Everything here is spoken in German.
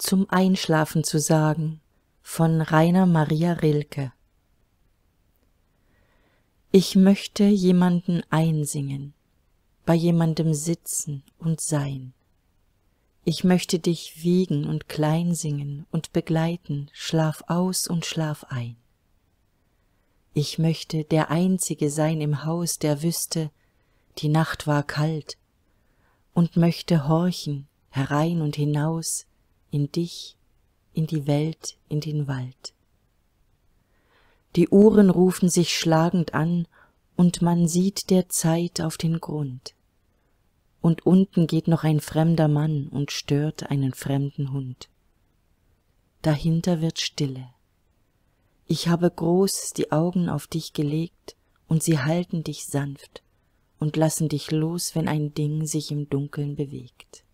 zum Einschlafen zu sagen von Rainer Maria Rilke Ich möchte jemanden einsingen, bei jemandem sitzen und sein. Ich möchte dich wiegen und klein singen und begleiten, schlaf aus und schlaf ein. Ich möchte der Einzige sein im Haus, der wüsste, die Nacht war kalt, und möchte horchen, herein und hinaus, in dich, in die Welt, in den Wald. Die Uhren rufen sich schlagend an, und man sieht der Zeit auf den Grund. Und unten geht noch ein fremder Mann und stört einen fremden Hund. Dahinter wird Stille. Ich habe groß die Augen auf dich gelegt, und sie halten dich sanft und lassen dich los, wenn ein Ding sich im Dunkeln bewegt.